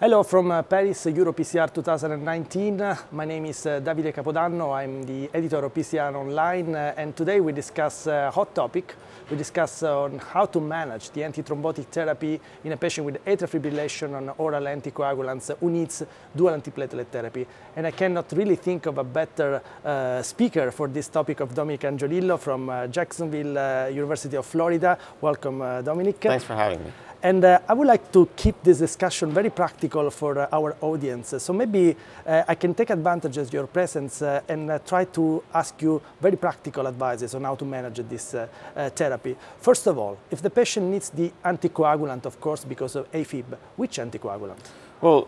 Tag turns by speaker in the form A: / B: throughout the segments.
A: Hello from uh, Paris, EuroPCR 2019. my name is uh, Davide Capodanno. I'm the editor of PCR Online, uh, and today we discuss a uh, hot topic. We discuss uh, on how to manage the antithrombotic therapy in a patient with atrial fibrillation on oral anticoagulants who needs dual antiplatelet therapy. And I cannot really think of a better speaker for this topic of Dominic Angelillo from Jacksonville University of Florida. Welcome, Dominic. Thanks for having me. And uh, I would like to keep this discussion very practical for uh, our audience. So maybe uh, I can take advantage of your presence uh, and uh, try to ask you very practical advices on how to manage this uh, therapy. First of all, if the patient needs the anticoagulant, of course, because of AFib, which anticoagulant?
B: Well,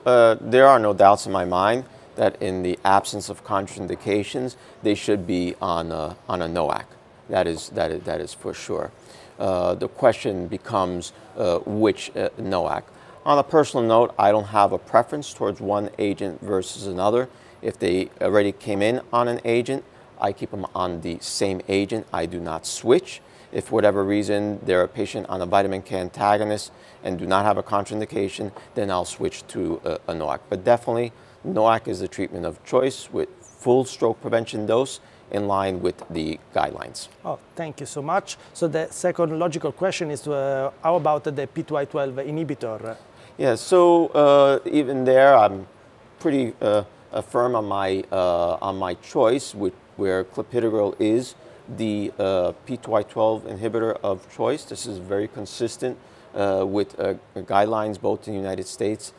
B: there are no doubts in my mind that in the absence of contraindications, they should be on a, on a NOAC. That is, that is, that is for sure. Uh, the question becomes uh, which uh, NOAC. On a personal note, I don't have a preference towards one agent versus another. If they already came in on an agent, I keep them on the same agent. I do not switch. If for whatever reason they're a patient on a vitamin K antagonist and do not have a contraindication, then I'll switch to a, a NOAC. But definitely, NOAC is the treatment of choice with full stroke prevention dose in line with the guidelines.
A: Oh, thank you so much. So the second logical question is uh, how about the p 2 y 12 inhibitor?
B: Yeah, so uh, even there, I'm pretty uh, firm on my, uh, on my choice with where clopidogrel is the uh, p 2 y 12 inhibitor of choice. This is very consistent uh, with guidelines both in the United States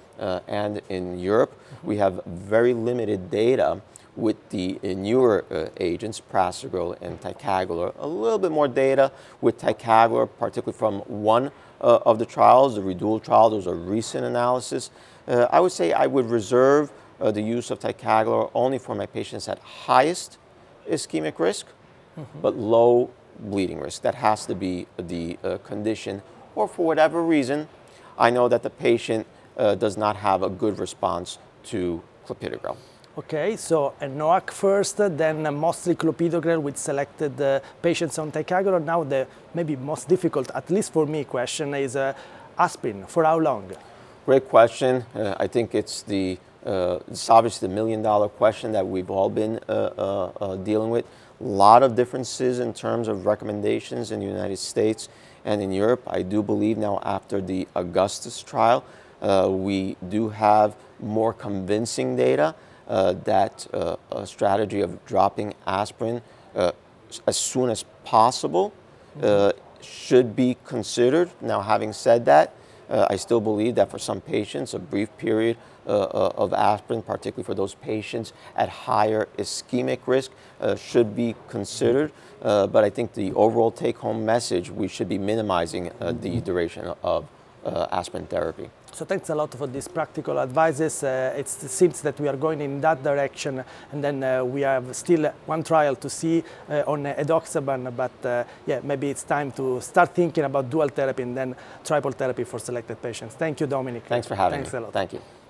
B: and in Europe. Mm -hmm. We have very limited data with the uh, newer uh, agents, Prasugrel and Ticagrelor. A little bit more data with Ticagrelor, particularly from one uh, of the trials, the Redual trial. Those are recent analysis. Uh, I would say I would reserve uh, the use of Ticagrelor only for my patients at highest ischemic risk, mm -hmm. but low bleeding risk. That has to be the uh, condition, or for whatever reason, I know that the patient does not have a good response to clopidogrel.
A: Okay, so a NOAC first, then mostly clopidogrel with selected uh, patients on ticagrelor. Now the maybe most difficult, at least for me, question is uh, aspirin. For how long?
B: Great question. Uh, I think it's the it's uh, obviously the million dollar question that we've all been uh, uh, dealing with. A lot of differences in terms of recommendations in the United States and in Europe. I do believe now after the Augustus trial, we do have more convincing data. Uh, that uh, strategy of dropping aspirin uh, as soon as possible should be considered. Now, having said that, I still believe that for some patients, a brief period of aspirin, particularly for those patients at higher ischemic risk, should be considered. but I think the overall take home message, we should be minimizing the duration of uh, aspirin therapy.
A: So thanks a lot for these practical advices. Uh, it seems that we are going in that direction and then uh, we have still one trial to see uh, on edoxaban, but uh, yeah, maybe it's time to start thinking about dual therapy and then triple therapy for selected patients. Thank you, Dominic. Thanks for having thanks me. Thanks a lot. Thank you.